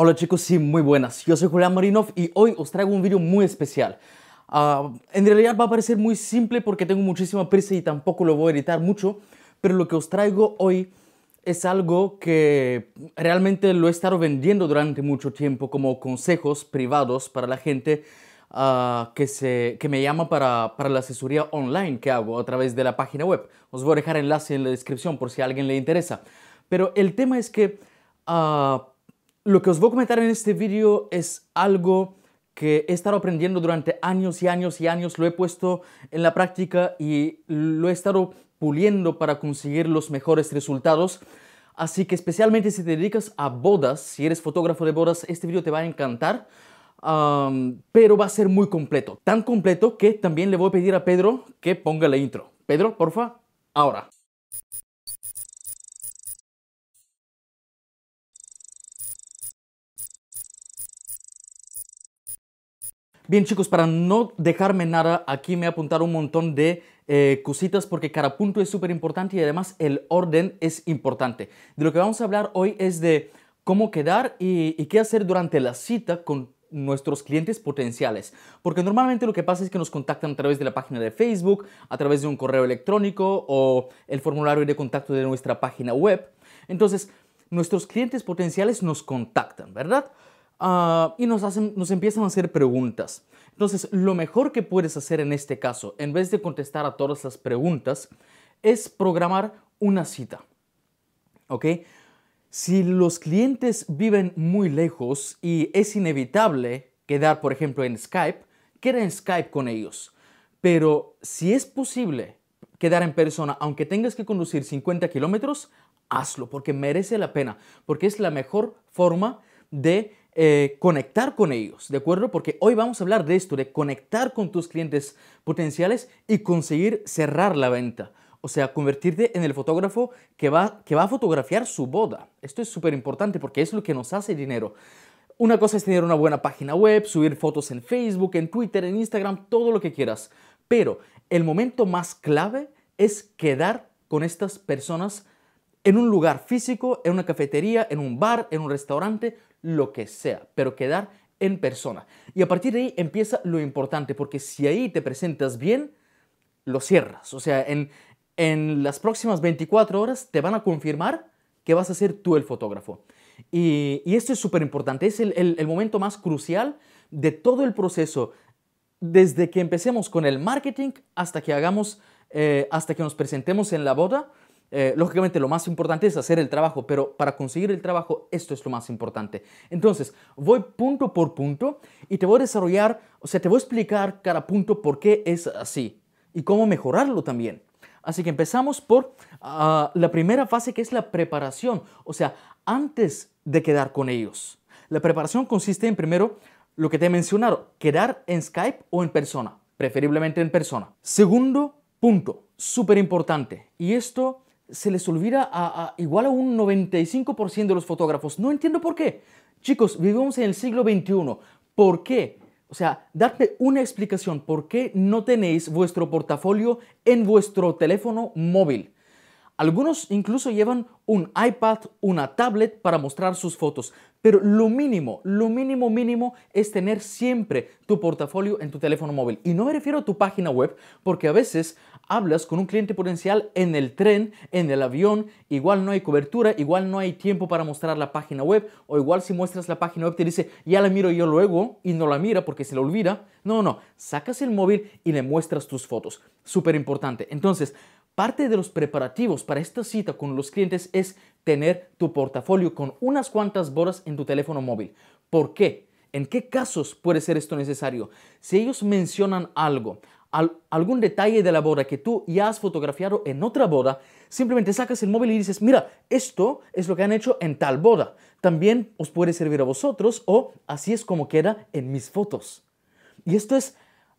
Hola chicos sí muy buenas, yo soy Julián Marinov y hoy os traigo un vídeo muy especial. Ah, en realidad va a parecer muy simple porque tengo muchísima prisa y tampoco lo voy a editar mucho, pero lo que os traigo hoy es algo que realmente lo he estado vendiendo durante mucho tiempo como consejos privados para la gente ah, que, se, me llama para, la asesoría online que hago a través de la página web. Os voy a dejar enlace en la descripción por si a alguien le interesa. Pero el tema es que... Ah, lo que os voy a comentar en este vídeo es algo que he estado aprendiendo durante años y años y años, lo he puesto en la práctica y lo he estado puliendo para conseguir los mejores resultados. Así que especialmente si te dedicas a bodas, si eres fotógrafo de bodas, este vídeo te va a encantar. pero va a ser muy completo. Tan completo que también le voy a pedir a Pedro que ponga la intro. Pedro, porfa, ahora. Bien chicos, para no dejarme nada, aquí me apuntaron un montón de eh, cositas porque cada punto es súper importante y además el orden es importante. De lo que vamos a hablar hoy es de cómo quedar y qué hacer durante la cita con nuestros clientes potenciales. Porque normalmente lo que pasa es que nos contactan a través de la página de Facebook, a través de un correo electrónico o el formulario de contacto de nuestra página web. Entonces, nuestros clientes potenciales nos contactan, ¿verdad? Ah, y nos, hacen, nos empiezan a hacer preguntas. Entonces, lo mejor que puedes hacer en este caso, en vez de contestar a todas las preguntas, es programar una cita. ¿Ok? Si los clientes viven muy lejos y es inevitable quedar, por ejemplo, en Skype, queda en Skype con ellos. Pero si es posible quedar en persona, aunque tengas que conducir 50 kilómetros, hazlo porque merece la pena, porque es la mejor forma de eh, conectar con ellos, ¿de acuerdo? Porque hoy vamos a hablar de esto, de conectar con tus clientes potenciales y conseguir cerrar la venta. O sea, convertirte en el fotógrafo que va, que va a fotografiar su boda. Esto es súper importante porque es lo que nos hace dinero. Una cosa es tener una buena página web, subir fotos en Facebook, en Twitter, en Instagram, todo lo que quieras. Pero el momento más clave es quedar con estas personas en un lugar físico, en una cafetería, en un bar, en un restaurante, lo que sea, pero quedar en persona. Y a partir de ahí empieza lo importante, porque si ahí te presentas bien, lo cierras. O sea, en, las próximas 24 horas te van a confirmar que vas a ser tú el fotógrafo. Y, y esto es súper importante, es el, momento más crucial de todo el proceso, desde que empecemos con el marketing hasta que hagamos, eh, hasta que nos presentemos en la boda, eh, lógicamente lo más importante es hacer el trabajo, pero para conseguir el trabajo esto es lo más importante. Entonces, voy punto por punto y te voy a desarrollar, o sea, te voy a explicar cada punto por qué es así y cómo mejorarlo también. Así que empezamos por ah, la primera fase que es la preparación, o sea, antes de quedar con ellos. La preparación consiste en primero lo que te he mencionado, quedar en Skype o en persona, preferiblemente en persona. Segundo punto, súper importante, y esto se les olvida a, igual a un 95% de los fotógrafos. No entiendo por qué. Chicos, vivimos en el siglo XXI. ¿Por qué? O sea, darte una explicación. ¿Por qué no tenéis vuestro portafolio en vuestro teléfono móvil? Algunos incluso llevan un iPad, una tablet para mostrar sus fotos, pero lo mínimo, lo mínimo mínimo es tener siempre tu portafolio en tu teléfono móvil. Y no me refiero a tu página web, porque a veces hablas con un cliente potencial en el tren, en el avión, igual no hay cobertura, igual no hay tiempo para mostrar la página web, o igual si muestras la página web te dice, ya la miro yo luego, y no la mira porque se la olvida. No, no, sacas el móvil y le muestras tus fotos. Súper importante. Entonces, parte de los preparativos para esta cita con los clientes es tener tu portafolio con unas cuantas bodas en tu teléfono móvil. ¿Por qué? ¿En qué casos puede ser esto necesario? Si ellos mencionan algo, algún detalle de la boda que tú ya has fotografiado en otra boda, simplemente sacas el móvil y dices, mira, esto es lo que han hecho en tal boda. También os puede servir a vosotros o así es como queda en mis fotos. Y esto es,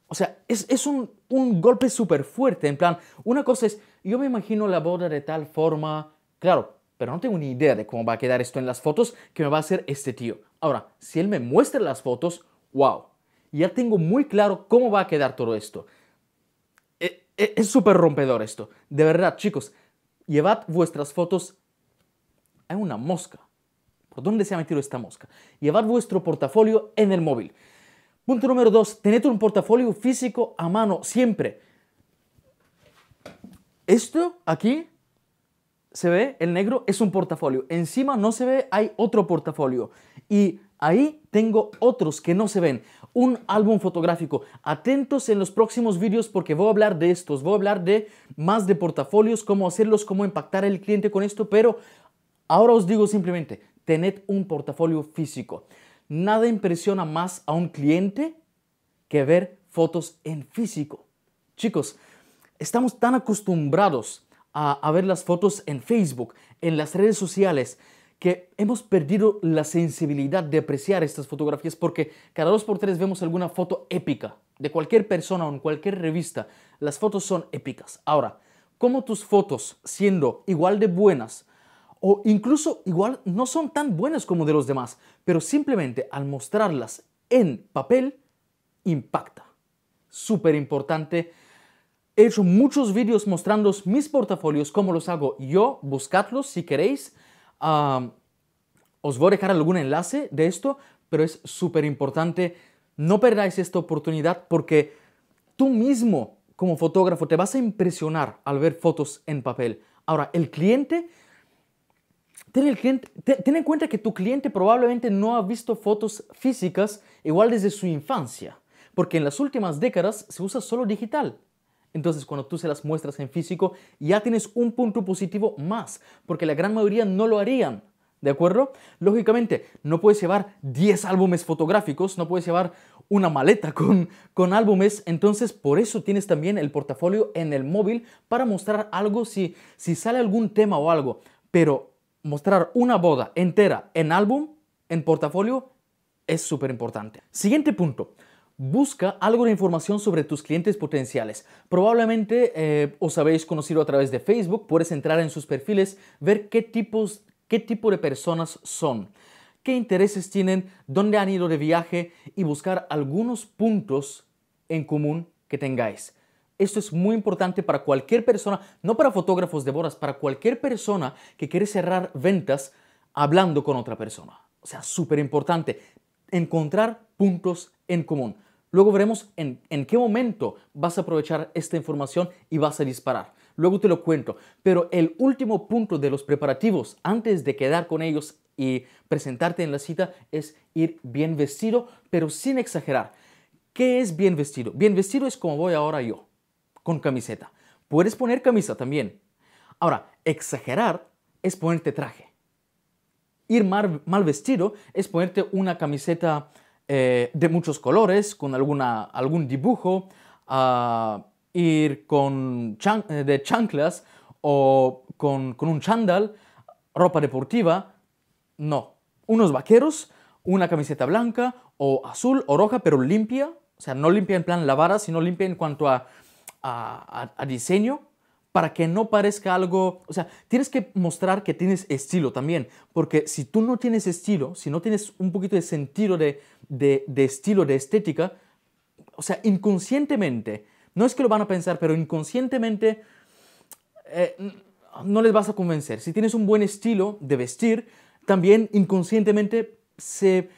o sea, es, un, un golpe súper fuerte. En plan, una cosa es, yo me imagino la boda de tal forma, claro, pero no tengo ni idea de cómo va a quedar esto en las fotos que me va a hacer este tío. Ahora, si él me muestra las fotos, wow, ya tengo muy claro cómo va a quedar todo esto. E, es súper rompedor esto. De verdad, chicos, llevad vuestras fotos. Hay una mosca. ¿Por dónde se ha metido esta mosca? Llevad vuestro portafolio en el móvil. Punto número dos, tened un portafolio físico a mano siempre. Esto aquí se ve, el negro es un portafolio. Encima no se ve, hay otro portafolio. Y ahí tengo otros que no se ven. Un álbum fotográfico. Atentos en los próximos vídeos porque voy a hablar de estos. Voy a hablar de más de portafolios, cómo hacerlos, cómo impactar al cliente con esto. Pero ahora os digo simplemente, tened un portafolio físico. Nada impresiona más a un cliente que ver fotos en físico. Chicos, estamos tan acostumbrados a, ver las fotos en Facebook, en las redes sociales, que hemos perdido la sensibilidad de apreciar estas fotografías porque cada dos por tres vemos alguna foto épica de cualquier persona o en cualquier revista. Las fotos son épicas. Ahora, ¿cómo tus fotos, siendo igual de buenas o incluso igual no son tan buenas como de los demás, pero simplemente al mostrarlas en papel, impacta? Súper importante He hecho muchos vídeos mostrando mis portafolios, cómo los hago yo. Buscadlos si queréis. os voy a dejar algún enlace de esto, pero es súper importante. No perdáis esta oportunidad porque tú mismo como fotógrafo te vas a impresionar al ver fotos en papel. Ahora, el cliente, ten, en cuenta que tu cliente probablemente no ha visto fotos físicas igual desde su infancia, porque en las últimas décadas se usa solo digital. Entonces, cuando tú se las muestras en físico, ya tienes un punto positivo más, porque la gran mayoría no lo harían. ¿De acuerdo? Lógicamente, no puedes llevar 10 álbumes fotográficos, no puedes llevar una maleta con, álbumes, entonces por eso tienes también el portafolio en el móvil para mostrar algo si, si sale algún tema o algo. Pero mostrar una boda entera en álbum, en portafolio, es súper importante. Siguiente punto, Busca algo de información sobre tus clientes potenciales. Probablemente eh, os habéis conocido a través de Facebook, puedes entrar en sus perfiles, ver qué, tipos, qué tipo de personas son, qué intereses tienen, dónde han ido de viaje y buscar algunos puntos en común que tengáis. Esto es muy importante para cualquier persona, no para fotógrafos de bodas, para cualquier persona que quiere cerrar ventas hablando con otra persona. O sea, súper importante encontrar puntos en común. Luego veremos en, qué momento vas a aprovechar esta información y vas a disparar. Luego te lo cuento. Pero el último punto de los preparativos antes de quedar con ellos y presentarte en la cita es ir bien vestido, pero sin exagerar. ¿Qué es bien vestido? Bien vestido es como voy ahora yo, con camiseta. Puedes poner camisa también. Ahora, exagerar es ponerte traje. Ir mal, mal vestido es ponerte una camiseta eh, de muchos colores, con alguna, algún dibujo, ir con eh, de chanclas o con, un chándal, ropa deportiva, no. Unos vaqueros, una camiseta blanca o azul o roja, pero limpia, o sea, no limpia en plan lavada, sino limpia en cuanto a, a, diseño, para que no parezca algo, o sea, tienes que mostrar que tienes estilo también, porque si tú no tienes estilo, si no tienes un poquito de sentido de, de, estilo, de estética, o sea, inconscientemente, no es que lo van a pensar, pero inconscientemente eh, no les vas a convencer. Si tienes un buen estilo de vestir, también inconscientemente se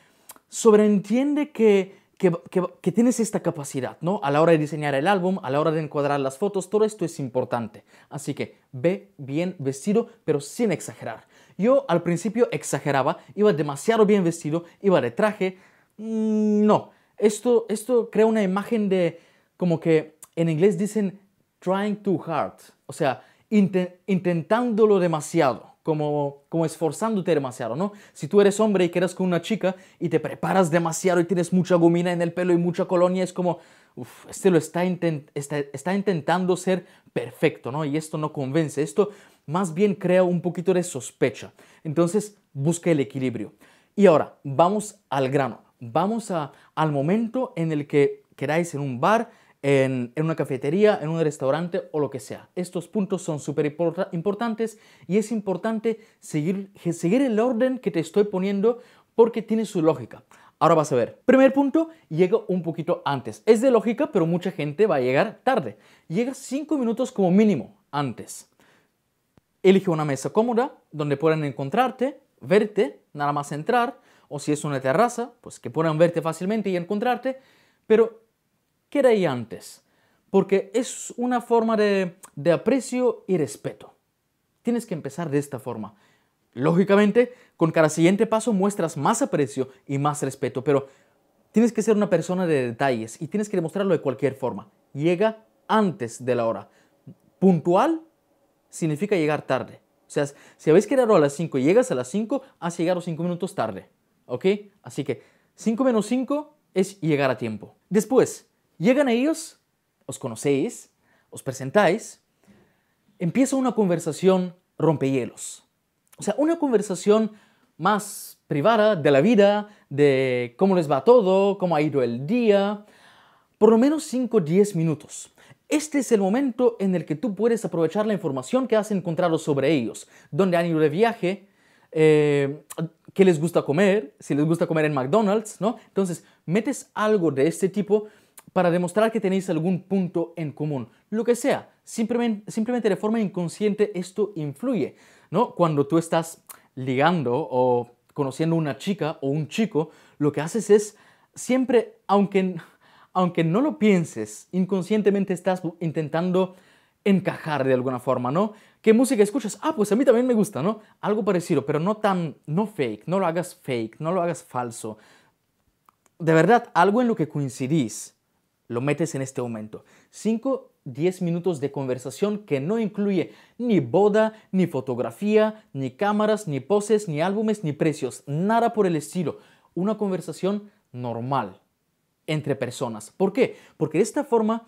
sobreentiende que, que, tienes esta capacidad, ¿no? A la hora de diseñar el álbum, a la hora de encuadrar las fotos, todo esto es importante. Así que ve bien vestido, pero sin exagerar. Yo al principio exageraba, iba demasiado bien vestido, iba de traje, Mm, no, esto, esto crea una imagen de, como que en inglés dicen trying too hard, o sea, intentándolo demasiado. Como, como, esforzándote demasiado, ¿no? Si tú eres hombre y quedas con una chica y te preparas demasiado y tienes mucha gomina en el pelo y mucha colonia, es como, uff, este lo está, este, está, intentando ser perfecto, ¿no? Y esto no convence, esto más bien crea un poquito de sospecha. Entonces, busca el equilibrio. Y ahora, vamos al grano vamos al momento en el que queráis en un bar, en, una cafetería, en un restaurante o lo que sea. Estos puntos son súper importantes y es importante seguir, el orden que te estoy poniendo porque tiene su lógica. Ahora vas a ver. Primer punto, llega un poquito antes. Es de lógica, pero mucha gente va a llegar tarde. Llega cinco minutos como mínimo antes. Elige una mesa cómoda donde puedan encontrarte, verte, nada más entrar, o si es una terraza, pues que puedan verte fácilmente y encontrarte, pero queda ahí antes, porque es una forma de, de aprecio y respeto. Tienes que empezar de esta forma. Lógicamente, con cada siguiente paso muestras más aprecio y más respeto, pero tienes que ser una persona de detalles y tienes que demostrarlo de cualquier forma. Llega antes de la hora. Puntual significa llegar tarde. O sea, si habéis quedado a las 5 y llegas a las 5, has llegado 5 minutos tarde. Así que 5 menos 5 es llegar a tiempo. Después, llegan a ellos, os conocéis, os presentáis, empieza una conversación rompehielos. O sea, una conversación más privada de la vida, de cómo les va todo, cómo ha ido el día, por lo menos 5 o 10 minutos. Este es el momento en el que tú puedes aprovechar la información que has encontrado sobre ellos, dónde han ido de viaje, eh, qué les gusta comer, si les gusta comer en McDonald's, ¿no? Entonces, metes algo de este tipo para demostrar que tenéis algún punto en común, lo que sea. Simplemente, de forma inconsciente esto influye, ¿no? Cuando tú estás ligando o conociendo una chica o un chico, lo que haces es siempre, aunque, aunque no lo pienses, inconscientemente estás intentando encajar de alguna forma, ¿no? ¿Qué música escuchas? Ah, pues a mí también me gusta, ¿no? Algo parecido, pero no tan, no fake, no lo hagas fake, no lo hagas falso. De verdad, algo en lo que coincidís, lo metes en este momento. 5, 10 minutos de conversación que no incluye ni boda, ni fotografía, ni cámaras, ni poses, ni álbumes, ni precios, nada por el estilo. Una conversación normal entre personas. ¿Por qué? Porque de esta forma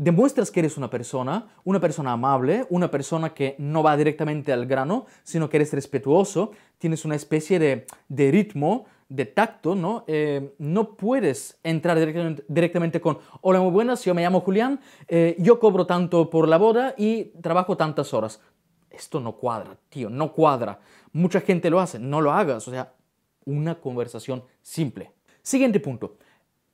demuestras que eres una persona, una persona amable, una persona que no va directamente al grano, sino que eres respetuoso, tienes una especie de, de ritmo, de tacto, ¿no? Eh, no puedes entrar directamente, con, hola, muy buenas, yo me llamo Julián, eh, yo cobro tanto por la boda y trabajo tantas horas. Esto no cuadra, tío, no cuadra. Mucha gente lo hace, no lo hagas, o sea, una conversación simple. Siguiente punto.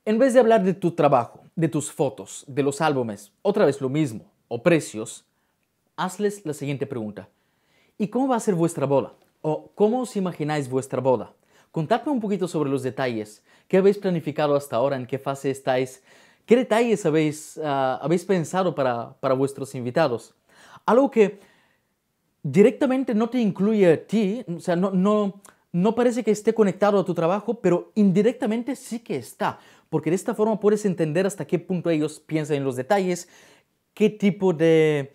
En vez de hablar de tu trabajo, de tus fotos, de los álbumes, otra vez lo mismo, o precios, hazles la siguiente pregunta. ¿Y cómo va a ser vuestra boda? ¿O cómo os imagináis vuestra boda? Contadme un poquito sobre los detalles. ¿Qué habéis planificado hasta ahora? ¿En qué fase estáis? ¿Qué detalles habéis, ah, pensado para, vuestros invitados? Algo que directamente no te incluye a ti, o sea, no parece que esté conectado a tu trabajo, pero indirectamente sí que está porque de esta forma puedes entender hasta qué punto ellos piensan en los detalles, qué tipo de,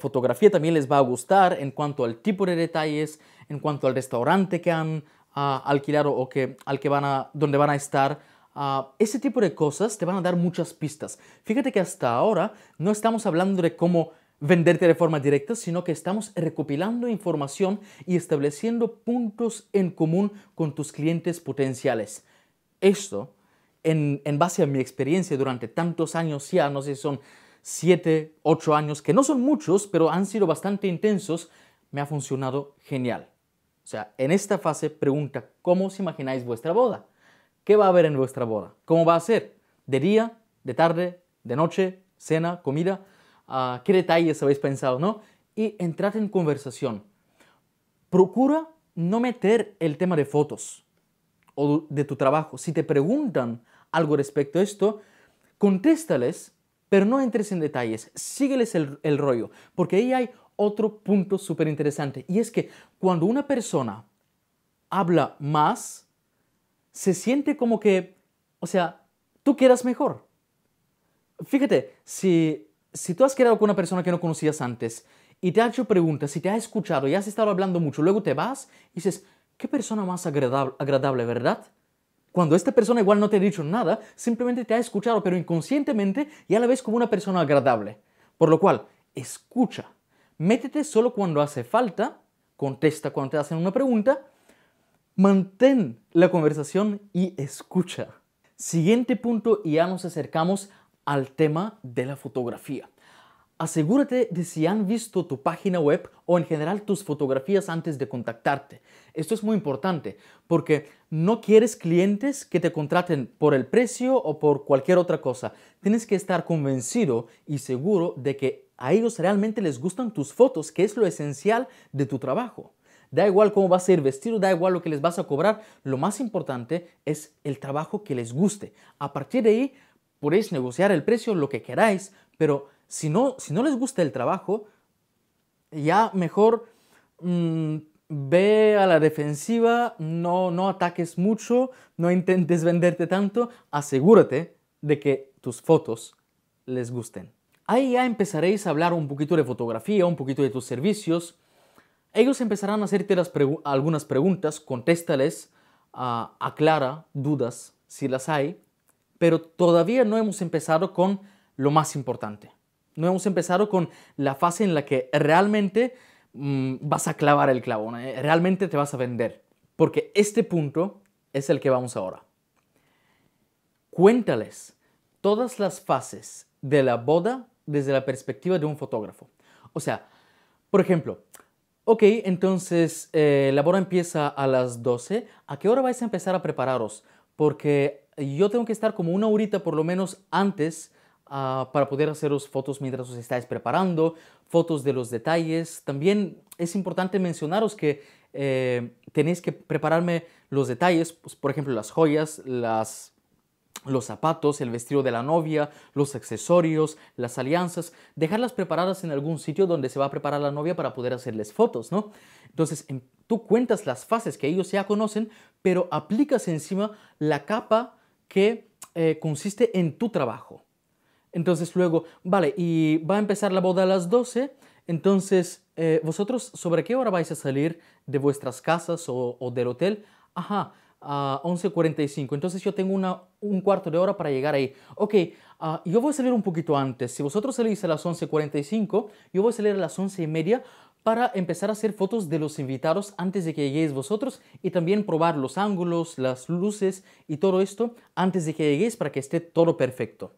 fotografía también les va a gustar en cuanto al tipo de detalles, en cuanto al restaurante que han ah, alquilado o que, al que van a, donde van a estar. Ah, ese tipo de cosas te van a dar muchas pistas. Fíjate que hasta ahora no estamos hablando de cómo venderte de forma directa, sino que estamos recopilando información y estableciendo puntos en común con tus clientes potenciales. Esto en, base a mi experiencia durante tantos años ya, ah, no sé, son siete, ocho años, que no son muchos, pero han sido bastante intensos, me ha funcionado genial. O sea, en esta fase pregunta, ¿cómo os imagináis vuestra boda? ¿Qué va a haber en vuestra boda? ¿Cómo va a ser? ¿De día? ¿De tarde? ¿De noche? ¿Cena? ¿Comida? Ah, ¿Qué detalles habéis pensado? ¿No? Y entrad en conversación. Procura no meter el tema de fotos o de tu trabajo. Si te preguntan algo respecto a esto, contéstales, pero no entres en detalles, sígueles el, rollo, porque ahí hay otro punto súper interesante, y es que cuando una persona habla más, se siente como que, o sea, tú quedas mejor. Fíjate, si, tú has quedado con una persona que no conocías antes y te ha hecho preguntas si te ha escuchado y has estado hablando mucho, luego te vas y dices, qué persona más agradable ¿verdad? Cuando esta persona igual no te ha dicho nada, simplemente te ha escuchado, pero inconscientemente y a la vez como una persona agradable. Por lo cual, escucha. Métete solo cuando hace falta, contesta cuando te hacen una pregunta, mantén la conversación y escucha. Siguiente punto, y ya nos acercamos al tema de la fotografía. Asegúrate de si han visto tu página web o en general tus fotografías antes de contactarte. Esto es muy importante porque no quieres clientes que te contraten por el precio o por cualquier otra cosa. Tienes que estar convencido y seguro de que a ellos realmente les gustan tus fotos, que es lo esencial de tu trabajo. Da igual cómo vas a ir vestido, da igual lo que les vas a cobrar. Lo más importante es el trabajo que les guste. A partir de ahí podéis negociar el precio, lo que queráis, pero si no, si no les gusta el trabajo, ya mejor mm, ve a la defensiva, no, no ataques mucho, no intentes venderte tanto, asegúrate de que tus fotos les gusten. Ahí ya empezaréis a hablar un poquito de fotografía, un poquito de tus servicios. Ellos empezarán a hacerte algunas preguntas, contéstales, ah, aclara dudas si las hay, pero todavía no hemos empezado con lo más importante. No hemos empezado con la fase en la que realmente Mm, vas a clavar el clavo, eh, realmente te vas a vender. Porque este punto es el que vamos ahora. Cuéntales todas las fases de la boda desde la perspectiva de un fotógrafo. O sea, por ejemplo, ok, entonces eh, la boda empieza a las 12, ¿a qué hora vais a empezar a prepararos? Porque yo tengo que estar como una horita por lo menos antes Ah, para poder haceros fotos mientras os estáis preparando, fotos de los detalles. También es importante mencionaros que eh, tenéis que prepararme los detalles, pues, por ejemplo, las joyas, las los zapatos, el vestido de la novia, los accesorios, las alianzas, dejarlas preparadas en algún sitio donde se va a preparar la novia para poder hacerles fotos, ¿no? Entonces, tú cuentas las fases que ellos ya conocen, pero aplicas encima la capa que eh, consiste en tu trabajo. Entonces luego, vale, y va a empezar la boda a las 12, entonces eh, vosotros sobre qué hora vais a salir de vuestras casas o, del hotel? Ajá, a 11.45, entonces yo tengo un cuarto de hora para llegar ahí. Ok, ah, yo voy a salir un poquito antes, si vosotros salís a las 11.45, yo voy a salir a las y media para empezar a hacer fotos de los invitados antes de que lleguéis vosotros y también probar los ángulos, las luces y todo esto antes de que lleguéis para que esté todo perfecto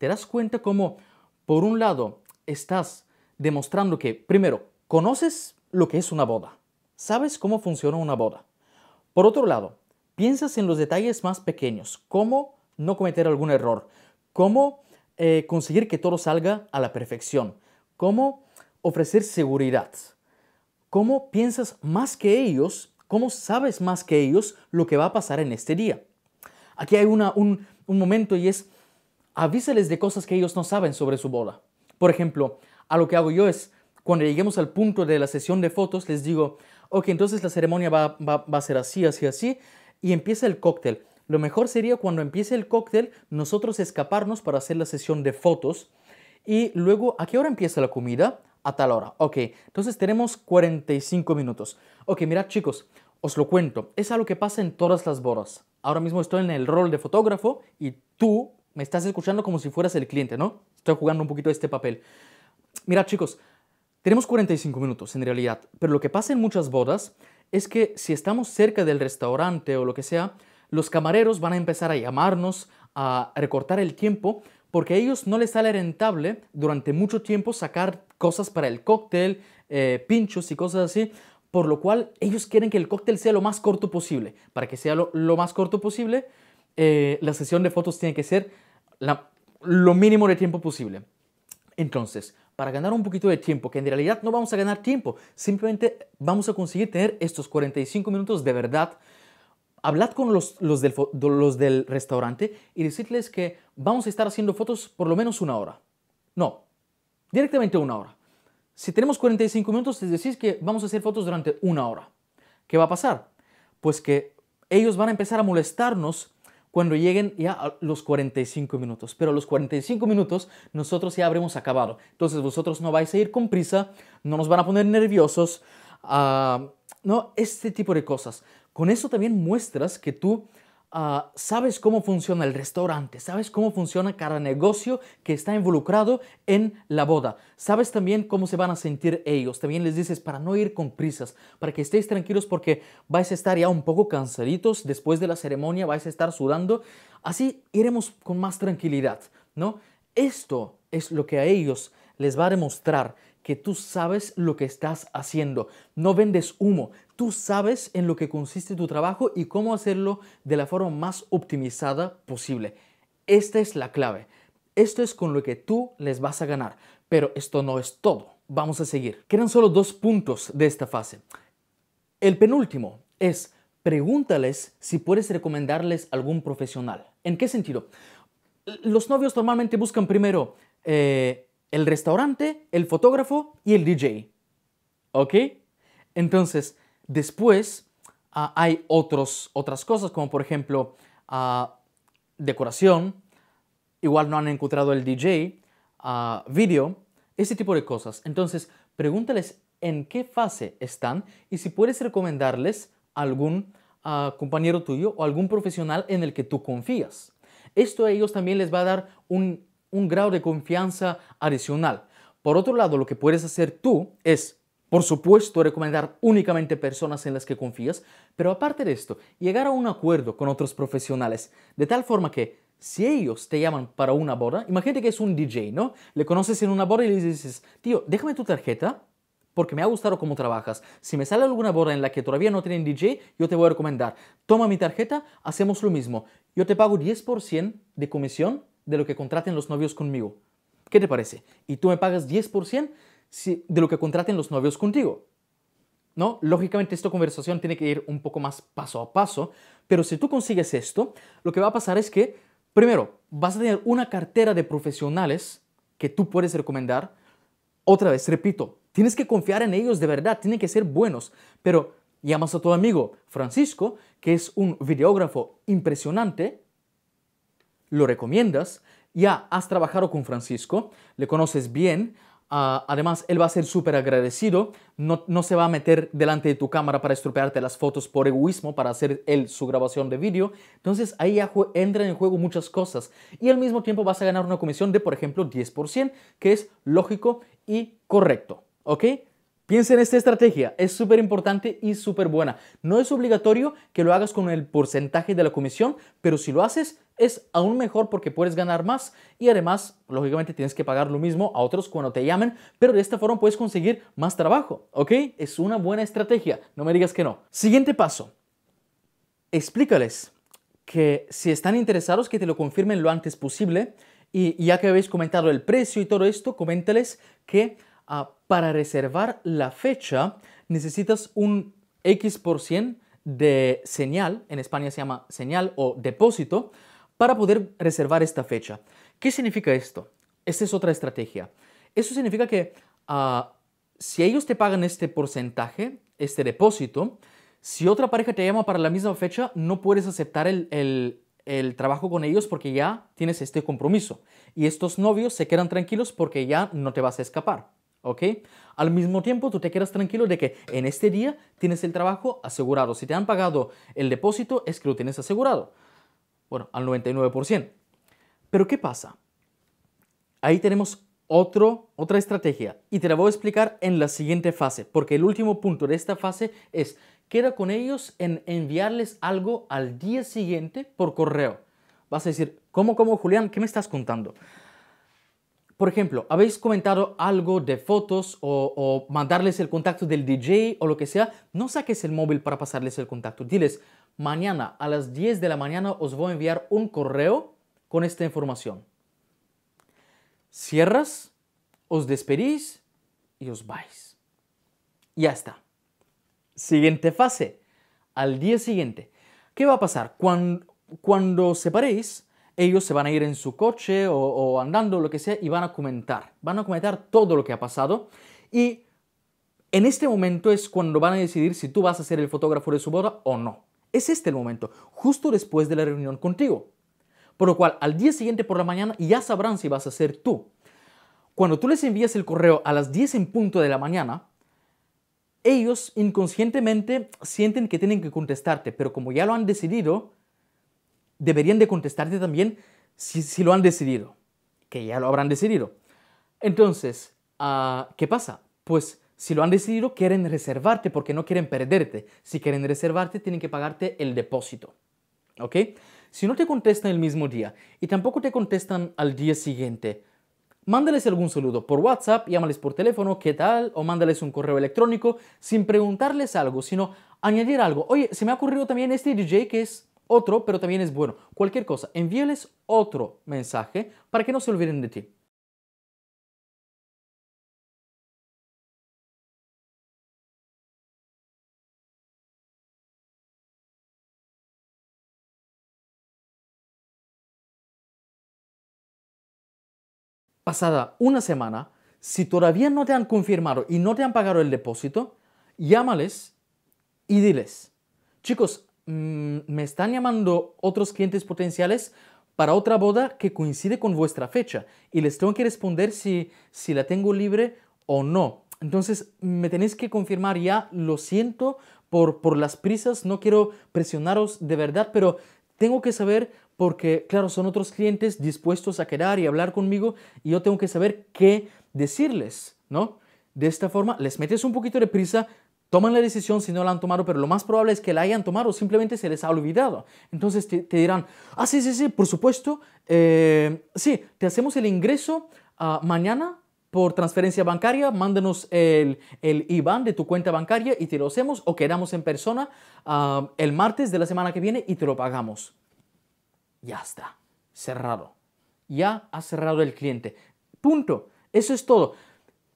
te das cuenta cómo, por un lado, estás demostrando que, primero, conoces lo que es una boda, sabes cómo funciona una boda. Por otro lado, piensas en los detalles más pequeños, cómo no cometer algún error, cómo eh, conseguir que todo salga a la perfección, cómo ofrecer seguridad, cómo piensas más que ellos, cómo sabes más que ellos lo que va a pasar en este día. Aquí hay un momento y es Avíseles de cosas que ellos no saben sobre su boda. Por ejemplo, a lo que hago yo es, cuando lleguemos al punto de la sesión de fotos, les digo, ok, entonces la ceremonia va, va a ser así, así, así, y empieza el cóctel. Lo mejor sería cuando empiece el cóctel, nosotros escaparnos para hacer la sesión de fotos. Y luego, ¿a qué hora empieza la comida? A tal hora. Ok, entonces tenemos 45 minutos. Ok, mirad chicos, os lo cuento. Es algo que pasa en todas las bodas. Ahora mismo estoy en el rol de fotógrafo y tú me estás escuchando como si fueras el cliente, ¿no? Estoy jugando un poquito este papel. Mira, chicos, tenemos 45 minutos en realidad, pero lo que pasa en muchas bodas es que si estamos cerca del restaurante o lo que sea, los camareros van a empezar a llamarnos, a recortar el tiempo, porque a ellos no les sale rentable durante mucho tiempo sacar cosas para el cóctel, eh, pinchos y cosas así, por lo cual ellos quieren que el cóctel sea lo más corto posible. Para que sea lo más corto posible, eh, la sesión de fotos tiene que ser lo mínimo de tiempo posible. Entonces, para ganar un poquito de tiempo, que en realidad no vamos a ganar tiempo, simplemente vamos a conseguir tener estos 45 minutos de verdad. Hablad con los, los, del, los del restaurante y decirles que vamos a estar haciendo fotos por lo menos una hora. No, directamente una hora. Si tenemos 45 minutos, les decís que vamos a hacer fotos durante una hora. ¿Qué va a pasar? Pues que ellos van a empezar a molestarnos cuando lleguen ya a los 45 minutos. Pero a los 45 minutos nosotros ya habremos acabado. Entonces vosotros no vais a ir con prisa, no nos van a poner nerviosos, ah, no, este tipo de cosas. Con eso también muestras que tú Ah, sabes cómo funciona el restaurante, sabes cómo funciona cada negocio que está involucrado en la boda, sabes también cómo se van a sentir ellos, también les dices para no ir con prisas, para que estéis tranquilos porque vais a estar ya un poco cansaditos después de la ceremonia, vais a estar sudando, así iremos con más tranquilidad, ¿no? Esto es lo que a ellos les va a demostrar que tú sabes lo que estás haciendo, no vendes humo, tú sabes en lo que consiste tu trabajo y cómo hacerlo de la forma más optimizada posible. Esta es la clave. Esto es con lo que tú les vas a ganar. Pero esto no es todo. Vamos a seguir. Quedan solo dos puntos de esta fase. El penúltimo es pregúntales si puedes recomendarles algún profesional. ¿En qué sentido? Los novios normalmente buscan primero eh, el restaurante, el fotógrafo y el DJ. ¿Ok? Entonces, Después ah, hay otros, otras cosas, como por ejemplo ah, decoración, igual no han encontrado el DJ, ah, video, ese tipo de cosas. Entonces, pregúntales en qué fase están y si puedes recomendarles algún compañero tuyo o algún profesional en el que tú confías. Esto a ellos también les va a dar un, un grado de confianza adicional. Por otro lado, lo que puedes hacer tú es por supuesto, recomendar únicamente personas en las que confías, pero aparte de esto, llegar a un acuerdo con otros profesionales, de tal forma que si ellos te llaman para una boda, imagínate que es un DJ, ¿no? Le conoces en una boda y le dices, tío, déjame tu tarjeta porque me ha gustado cómo trabajas. Si me sale alguna boda en la que todavía no tienen DJ, yo te voy a recomendar. Toma mi tarjeta, hacemos lo mismo. Yo te pago 10% de comisión de lo que contraten los novios conmigo. ¿Qué te parece? Y tú me pagas 10% de lo que contraten los novios contigo. ¿No? Lógicamente esta conversación tiene que ir un poco más paso a paso, pero si tú consigues esto, lo que va a pasar es que, primero, vas a tener una cartera de profesionales que tú puedes recomendar. Otra vez, repito, tienes que confiar en ellos de verdad, tienen que ser buenos, pero llamas a tu amigo Francisco, que es un videógrafo impresionante, lo recomiendas, ya has trabajado con Francisco, le conoces bien, Ah, además, él va a ser súper agradecido, no, se va a meter delante de tu cámara para estropearte las fotos por egoísmo, para hacer él su grabación de vídeo. Entonces ahí ya entran en juego muchas cosas. Y al mismo tiempo vas a ganar una comisión de, por ejemplo, 10%, que es lógico y correcto. ¿Ok? Piensa en esta estrategia, es súper importante y súper buena. No es obligatorio que lo hagas con el porcentaje de la comisión, pero si lo haces es aún mejor porque puedes ganar más y además, lógicamente, tienes que pagar lo mismo a otros cuando te llamen, pero de esta forma puedes conseguir más trabajo, ¿ok? Es una buena estrategia, no me digas que no. Siguiente paso, explícales que si están interesados que te lo confirmen lo antes posible y ya que habéis comentado el precio y todo esto, coméntales que Ah, para reservar la fecha necesitas un X por cien de señal, en España se llama señal o depósito, para poder reservar esta fecha. ¿Qué significa esto? Esta es otra estrategia. Eso significa que ah, si ellos te pagan este porcentaje, este depósito, si otra pareja te llama para la misma fecha, no puedes aceptar el, trabajo con ellos porque ya tienes este compromiso. Y estos novios se quedan tranquilos porque ya no te vas a escapar. ¿ok? Al mismo tiempo, tú te quedas tranquilo de que en este día tienes el trabajo asegurado. Si te han pagado el depósito, es que lo tienes asegurado. Bueno, al 99%. Pero ¿qué pasa? Ahí tenemos otra estrategia y te la voy a explicar en la siguiente fase, porque el último punto de esta fase es, queda con ellos en enviarles algo al día siguiente por correo. Vas a decir, ¿cómo, cómo, Julián? ¿Qué me estás contando? Por ejemplo, habéis comentado algo de fotos o, mandarles el contacto del DJ o lo que sea, no saques el móvil para pasarles el contacto. Diles, mañana a las 10 de la mañana os voy a enviar un correo con esta información. Cierras, os despedís y os vais. Ya está. Siguiente fase. Al día siguiente. ¿Qué va a pasar? Cuando, cuando separéis, ellos se van a ir en su coche o, andando, lo que sea, y van a comentar. Van a comentar todo lo que ha pasado. Y en este momento es cuando van a decidir si tú vas a ser el fotógrafo de su boda o no. Es este el momento, justo después de la reunión contigo. Por lo cual, al día siguiente por la mañana ya sabrán si vas a ser tú. Cuando tú les envías el correo a las 10 en punto de la mañana, ellos inconscientemente sienten que tienen que contestarte, pero como ya lo han decidido, deberían de contestarte también si, lo han decidido, que ya lo habrán decidido. Entonces, ah, ¿qué pasa? Pues si lo han decidido, quieren reservarte porque no quieren perderte. Si quieren reservarte, tienen que pagarte el depósito. ¿Ok? Si no te contestan el mismo día y tampoco te contestan al día siguiente, mándales algún saludo por WhatsApp, llámales por teléfono, ¿qué tal? O mándales un correo electrónico sin preguntarles algo, sino añadir algo. Oye, se me ha ocurrido también este DJ que es otro, pero también es bueno. Cualquier cosa, envíales otro mensaje para que no se olviden de ti. Pasada una semana, si todavía no te han confirmado y no te han pagado el depósito, llámales y diles, chicos, Mm, me están llamando otros clientes potenciales para otra boda que coincide con vuestra fecha y les tengo que responder si, si la tengo libre o no. Entonces me tenéis que confirmar ya, lo siento por, por las prisas, no quiero presionaros de verdad, pero tengo que saber porque, claro, son otros clientes dispuestos a quedar y hablar conmigo y yo tengo que saber qué decirles, ¿no? De esta forma les metes un poquito de prisa, toman la decisión si no la han tomado, pero lo más probable es que la hayan tomado, simplemente se les ha olvidado. Entonces te, dirán, ah, sí, sí, sí, por supuesto, eh, sí, te hacemos el ingreso ah, mañana por transferencia bancaria, mándanos el, el, IBAN de tu cuenta bancaria y te lo hacemos o quedamos en persona ah, el martes de la semana que viene y te lo pagamos. Ya está, cerrado. Ya ha cerrado el cliente. Punto. Eso es todo.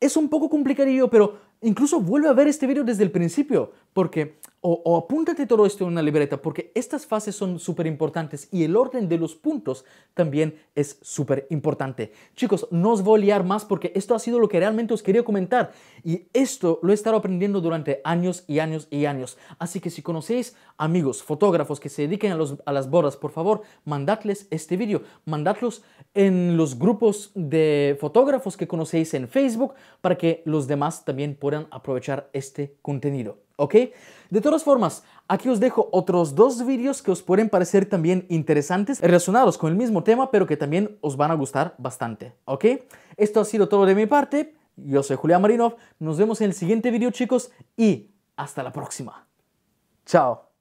Es un poco complicadillo, pero incluso vuelve a ver este video desde el principio, porque o, apúntate todo esto en una libreta porque estas fases son súper importantes y el orden de los puntos también es súper importante. Chicos, no os voy a liar más porque esto ha sido lo que realmente os quería comentar y esto lo he estado aprendiendo durante años y años y años. Así que si conocéis amigos, fotógrafos que se dediquen a, las bodas, por favor, mandadles este vídeo, mandadlos en los grupos de fotógrafos que conocéis en Facebook para que los demás también puedan aprovechar este contenido. ¿ok? De todas formas, aquí os dejo otros dos vídeos que os pueden parecer también interesantes, relacionados con el mismo tema, pero que también os van a gustar bastante, ¿ok? Esto ha sido todo de mi parte, yo soy Julián Marinov, nos vemos en el siguiente vídeo chicos y hasta la próxima. Chao.